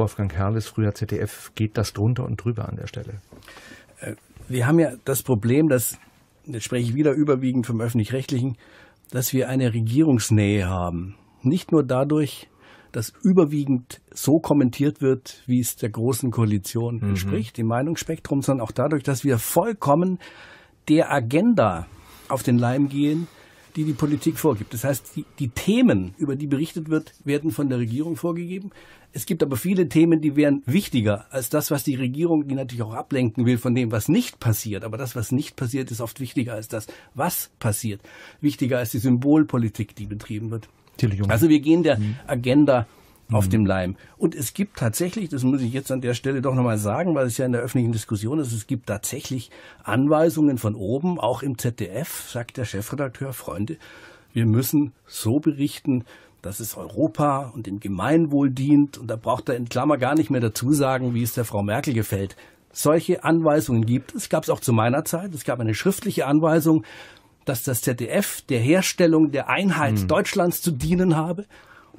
Wolfgang Herrles, früher ZDF, geht das drunter und drüber an der Stelle? Äh, wir haben ja das Problem, dass, jetzt spreche ich wieder überwiegend vom öffentlich-rechtlichen, dass wir eine Regierungsnähe haben. Nicht nur dadurch, dass überwiegend so kommentiert wird, wie es der großen Koalition mhm. entspricht, dem Meinungsspektrum, sondern auch dadurch, dass wir vollkommen der Agenda auf den Leim gehen, die die Politik vorgibt. Das heißt, die, die Themen, über die berichtet wird, werden von der Regierung vorgegeben. Es gibt aber viele Themen, die wären wichtiger als das, was die Regierung, die natürlich auch ablenken will von dem, was nicht passiert. Aber das, was nicht passiert, ist oft wichtiger als das, was passiert. Wichtiger als die Symbolpolitik, die betrieben wird. Also wir gehen der mhm. Agenda auf mhm. dem Leim. Und es gibt tatsächlich, das muss ich jetzt an der Stelle doch nochmal sagen, weil es ja in der öffentlichen Diskussion ist, es gibt tatsächlich Anweisungen von oben, auch im ZDF, sagt der Chefredakteur, Freunde, wir müssen so berichten, dass es Europa und dem Gemeinwohl dient. Und da braucht er in Klammer gar nicht mehr dazu sagen, wie es der Frau Merkel gefällt. Solche Anweisungen gibt es, gab es auch zu meiner Zeit. Es gab eine schriftliche Anweisung, dass das ZDF der Herstellung der Einheit mhm. Deutschlands zu dienen habe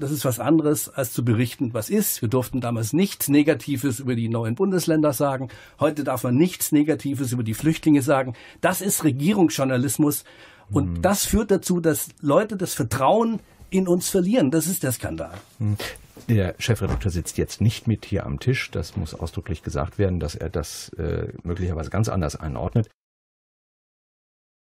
das ist was anderes, als zu berichten, was ist. Wir durften damals nichts Negatives über die neuen Bundesländer sagen. Heute darf man nichts Negatives über die Flüchtlinge sagen. Das ist Regierungsjournalismus. Und mhm. das führt dazu, dass Leute das Vertrauen in uns verlieren. Das ist der Skandal. Mhm. Der Chefredakteur sitzt jetzt nicht mit hier am Tisch. Das muss ausdrücklich gesagt werden, dass er das äh, möglicherweise ganz anders einordnet.